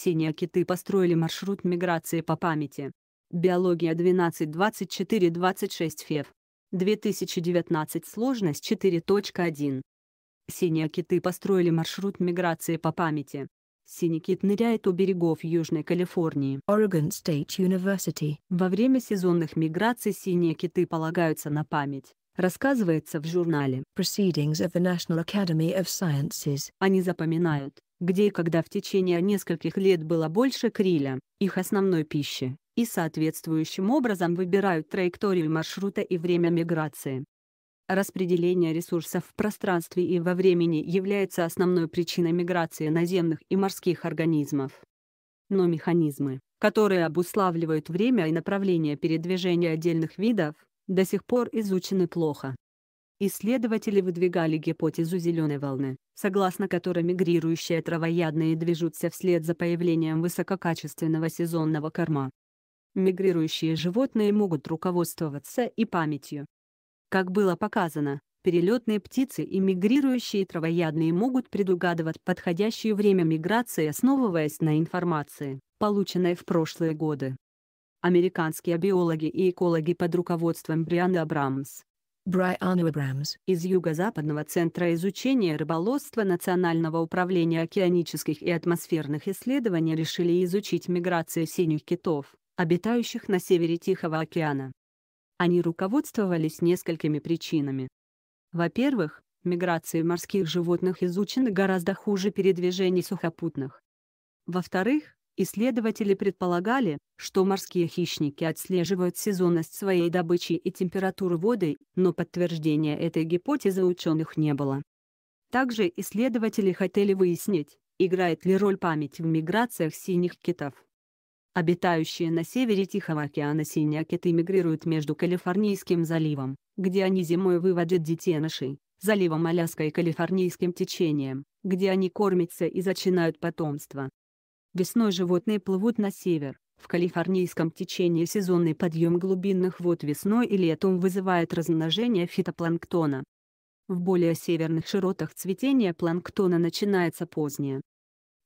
опасения киты построили маршрут миграции по памяти. Биология 12.24.26 ФЕВ. 2019 сложность 4.1. Синие киты построили маршрут миграции по памяти. Синий кит ныряет у берегов Южной Калифорнии. Oregon State University. Во время сезонных миграций синие киты полагаются на память рассказывается в журнале Proceedings of the National Academy of Sciences. Они запоминают, где и когда в течение нескольких лет было больше криля, их основной пищи, и соответствующим образом выбирают траекторию маршрута и время миграции. Распределение ресурсов в пространстве и во времени является основной причиной миграции наземных и морских организмов. Но механизмы, которые обуславливают время и направление передвижения отдельных видов, до сих пор изучены плохо. Исследователи выдвигали гипотезу зеленой волны, согласно которой мигрирующие травоядные движутся вслед за появлением высококачественного сезонного корма. Мигрирующие животные могут руководствоваться и памятью. Как было показано, перелетные птицы и мигрирующие травоядные могут предугадывать подходящее время миграции, основываясь на информации, полученной в прошлые годы. Американские биологи и экологи под руководством Бриана Абрамс Брайан Уэбрамс из Юго-Западного центра изучения рыболовства Национального управления океанических и атмосферных исследований решили изучить миграцию синих китов, обитающих на севере Тихого океана. Они руководствовались несколькими причинами. Во-первых, миграции морских животных изучены гораздо хуже передвижений сухопутных. Во-вторых, Исследователи предполагали, что морские хищники отслеживают сезонность своей добычи и температуру воды, но подтверждения этой гипотезы ученых не было. Также исследователи хотели выяснить, играет ли роль память в миграциях синих китов. Обитающие на севере Тихого океана синие киты мигрируют между Калифорнийским заливом, где они зимой выводят детенышей, заливом Аляска и Калифорнийским течением, где они кормятся и зачинают потомство. Весной животные плывут на север. В калифорнийском течении сезонный подъем глубинных вод весной и летом вызывает размножение фитопланктона. В более северных широтах цветение планктона начинается позднее.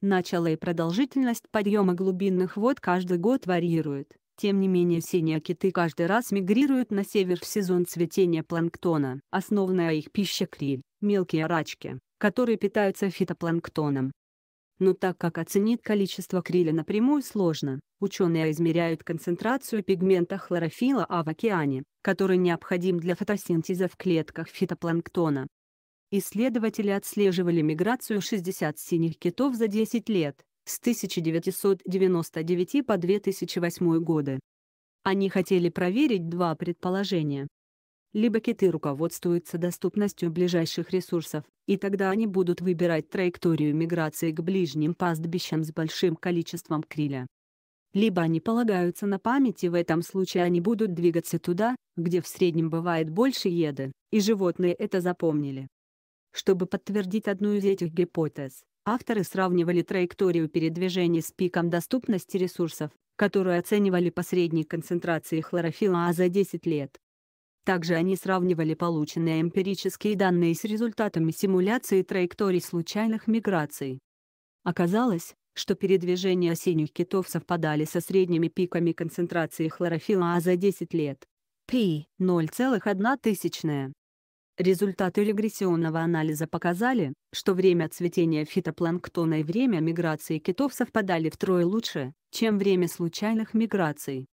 Начало и продолжительность подъема глубинных вод каждый год варьирует. Тем не менее синие киты каждый раз мигрируют на север в сезон цветения планктона. Основная их пища – криль, мелкие рачки, которые питаются фитопланктоном. Но так как оценить количество криля напрямую сложно, ученые измеряют концентрацию пигмента хлорофила А в океане, который необходим для фотосинтеза в клетках фитопланктона. Исследователи отслеживали миграцию 60 синих китов за 10 лет, с 1999 по 2008 годы. Они хотели проверить два предположения либо киты руководствуются доступностью ближайших ресурсов, и тогда они будут выбирать траекторию миграции к ближним пастбищам с большим количеством криля. Либо они полагаются на память и в этом случае они будут двигаться туда, где в среднем бывает больше еды, и животные это запомнили. Чтобы подтвердить одну из этих гипотез, авторы сравнивали траекторию передвижения с пиком доступности ресурсов, которую оценивали по средней концентрации хлорофилла а за 10 лет также они сравнивали полученные эмпирические данные с результатами симуляции траекторий случайных миграций. Оказалось, что передвижения осенних китов совпадали со средними пиками концентрации хлорофилла А за 10 лет. (p 0,1. Результаты регрессионного анализа показали, что время цветения фитопланктона и время миграции китов совпадали втрое лучше, чем время случайных миграций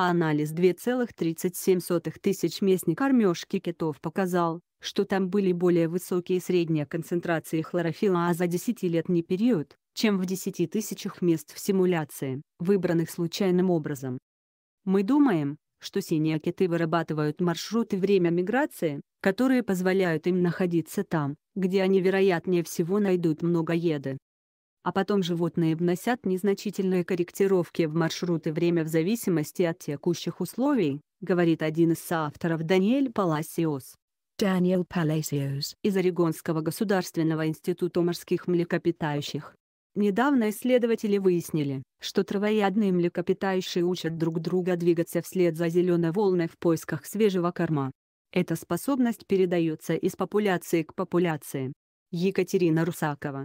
а анализ 2,37 тысяч местной кормежки китов показал, что там были более высокие средние концентрации хлорофилла А за 10-летний период, чем в 10 тысячах мест в симуляции, выбранных случайным образом. Мы думаем, что синие киты вырабатывают маршруты время миграции, которые позволяют им находиться там, где они вероятнее всего найдут много еды а потом животные вносят незначительные корректировки в маршрут и время в зависимости от текущих условий, говорит один из соавторов Даниэль Паласиос. Daniel Palacios из Орегонского государственного института морских млекопитающих. Недавно исследователи выяснили, что травоядные млекопитающие учат друг друга двигаться вслед за зеленой волной в поисках свежего корма. Эта способность передается из популяции к популяции. Екатерина Русакова,